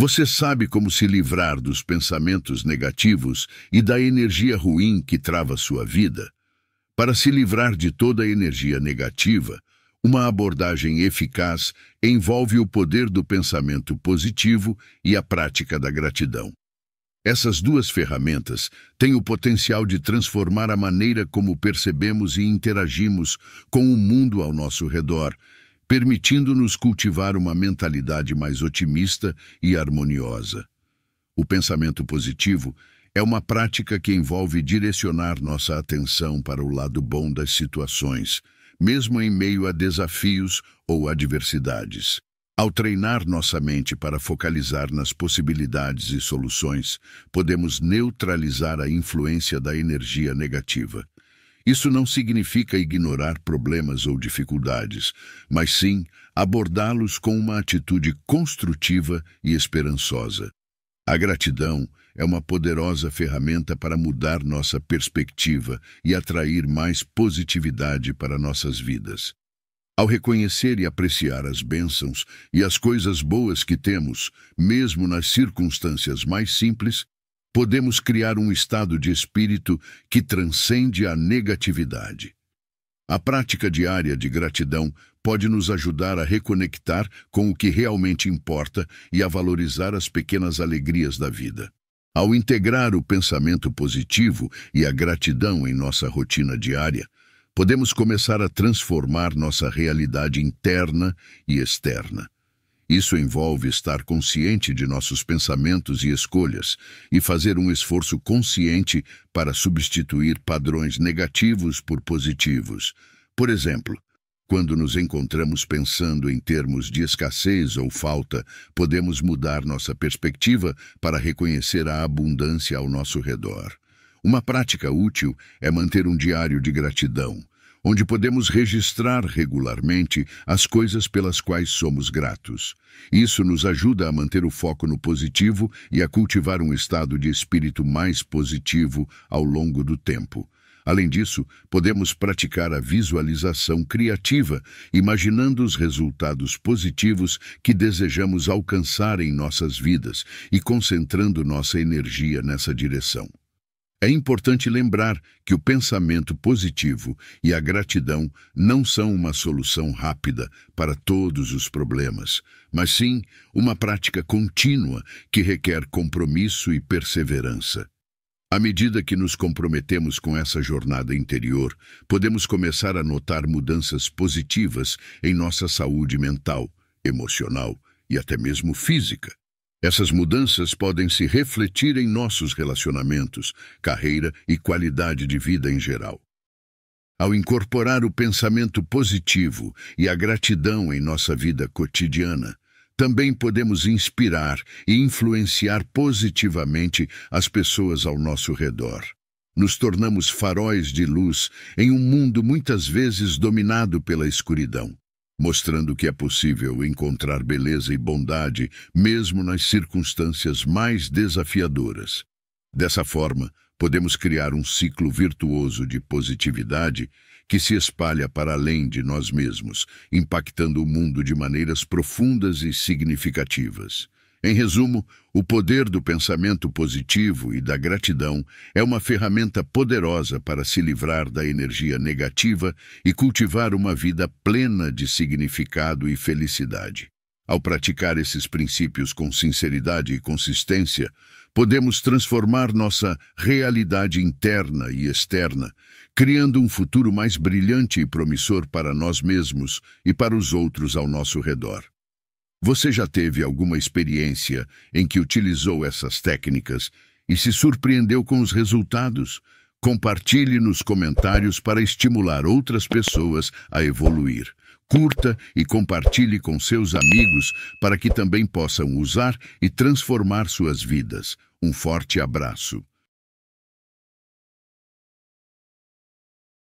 Você sabe como se livrar dos pensamentos negativos e da energia ruim que trava sua vida? Para se livrar de toda a energia negativa, uma abordagem eficaz envolve o poder do pensamento positivo e a prática da gratidão. Essas duas ferramentas têm o potencial de transformar a maneira como percebemos e interagimos com o mundo ao nosso redor permitindo-nos cultivar uma mentalidade mais otimista e harmoniosa. O pensamento positivo é uma prática que envolve direcionar nossa atenção para o lado bom das situações, mesmo em meio a desafios ou adversidades. Ao treinar nossa mente para focalizar nas possibilidades e soluções, podemos neutralizar a influência da energia negativa. Isso não significa ignorar problemas ou dificuldades, mas sim abordá-los com uma atitude construtiva e esperançosa. A gratidão é uma poderosa ferramenta para mudar nossa perspectiva e atrair mais positividade para nossas vidas. Ao reconhecer e apreciar as bênçãos e as coisas boas que temos, mesmo nas circunstâncias mais simples, podemos criar um estado de espírito que transcende a negatividade. A prática diária de gratidão pode nos ajudar a reconectar com o que realmente importa e a valorizar as pequenas alegrias da vida. Ao integrar o pensamento positivo e a gratidão em nossa rotina diária, podemos começar a transformar nossa realidade interna e externa. Isso envolve estar consciente de nossos pensamentos e escolhas e fazer um esforço consciente para substituir padrões negativos por positivos. Por exemplo, quando nos encontramos pensando em termos de escassez ou falta, podemos mudar nossa perspectiva para reconhecer a abundância ao nosso redor. Uma prática útil é manter um diário de gratidão, onde podemos registrar regularmente as coisas pelas quais somos gratos. Isso nos ajuda a manter o foco no positivo e a cultivar um estado de espírito mais positivo ao longo do tempo. Além disso, podemos praticar a visualização criativa, imaginando os resultados positivos que desejamos alcançar em nossas vidas e concentrando nossa energia nessa direção. É importante lembrar que o pensamento positivo e a gratidão não são uma solução rápida para todos os problemas, mas sim uma prática contínua que requer compromisso e perseverança. À medida que nos comprometemos com essa jornada interior, podemos começar a notar mudanças positivas em nossa saúde mental, emocional e até mesmo física. Essas mudanças podem se refletir em nossos relacionamentos, carreira e qualidade de vida em geral. Ao incorporar o pensamento positivo e a gratidão em nossa vida cotidiana, também podemos inspirar e influenciar positivamente as pessoas ao nosso redor. Nos tornamos faróis de luz em um mundo muitas vezes dominado pela escuridão mostrando que é possível encontrar beleza e bondade mesmo nas circunstâncias mais desafiadoras. Dessa forma, podemos criar um ciclo virtuoso de positividade que se espalha para além de nós mesmos, impactando o mundo de maneiras profundas e significativas. Em resumo, o poder do pensamento positivo e da gratidão é uma ferramenta poderosa para se livrar da energia negativa e cultivar uma vida plena de significado e felicidade. Ao praticar esses princípios com sinceridade e consistência, podemos transformar nossa realidade interna e externa, criando um futuro mais brilhante e promissor para nós mesmos e para os outros ao nosso redor. Você já teve alguma experiência em que utilizou essas técnicas e se surpreendeu com os resultados? Compartilhe nos comentários para estimular outras pessoas a evoluir. Curta e compartilhe com seus amigos para que também possam usar e transformar suas vidas. Um forte abraço.